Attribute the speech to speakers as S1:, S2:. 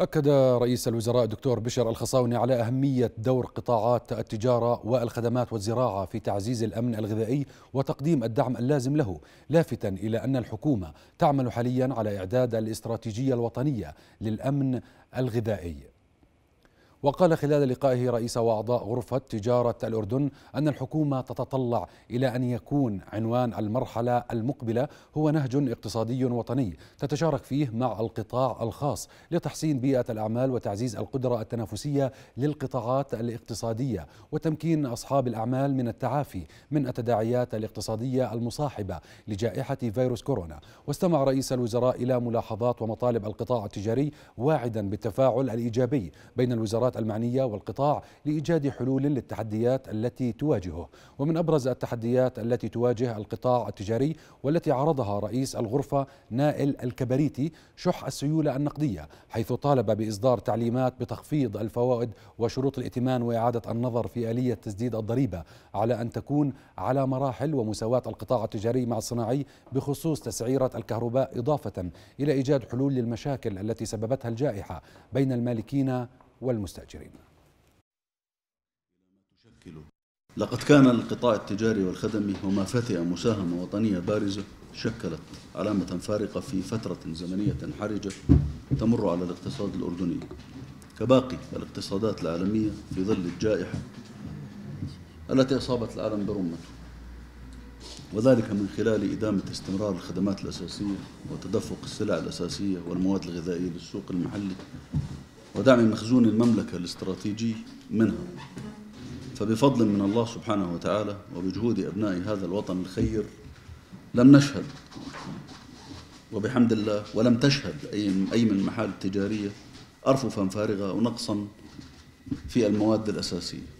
S1: أكد رئيس الوزراء الدكتور بشر الخصاوني على أهمية دور قطاعات التجارة والخدمات والزراعة في تعزيز الأمن الغذائي وتقديم الدعم اللازم له لافتا إلى أن الحكومة تعمل حاليا على إعداد الاستراتيجية الوطنية للأمن الغذائي وقال خلال لقائه رئيس وأعضاء غرفة تجارة الأردن أن الحكومة تتطلع إلى أن يكون عنوان المرحلة المقبلة هو نهج اقتصادي وطني تتشارك فيه مع القطاع الخاص لتحسين بيئة الأعمال وتعزيز القدرة التنافسية للقطاعات الاقتصادية وتمكين أصحاب الأعمال من التعافي من التداعيات الاقتصادية المصاحبة لجائحة فيروس كورونا واستمع رئيس الوزراء إلى ملاحظات ومطالب القطاع التجاري واعدا بالتفاعل الإيجابي بين الوزراء الوزارات المعنية والقطاع لإيجاد حلول للتحديات التي تواجهه ومن أبرز التحديات التي تواجه القطاع التجاري والتي عرضها رئيس الغرفة نائل الكبريتي شح السيولة النقدية حيث طالب بإصدار تعليمات بتخفيض الفوائد وشروط الائتمان وإعادة النظر في آلية تسديد الضريبة على أن تكون على مراحل ومساواة القطاع التجاري مع الصناعي بخصوص تسعيرة الكهرباء إضافة إلى إيجاد حلول للمشاكل التي سببتها الجائحة بين المالكين والمستأجرين
S2: لقد كان القطاع التجاري والخدمي وما فتئ مساهمة وطنية بارزة شكلت علامة فارقة في فترة زمنية حرجة تمر على الاقتصاد الأردني كباقي الاقتصادات العالمية في ظل الجائحة التي أصابت العالم برمته وذلك من خلال إدامة استمرار الخدمات الأساسية وتدفق السلع الأساسية والمواد الغذائية للسوق المحلي ودعم مخزون المملكة الاستراتيجي منها فبفضل من الله سبحانه وتعالى وبجهود أبناء هذا الوطن الخير لم نشهد وبحمد الله ولم تشهد أي من المحال التجارية أرففا فارغة ونقصا في المواد الأساسية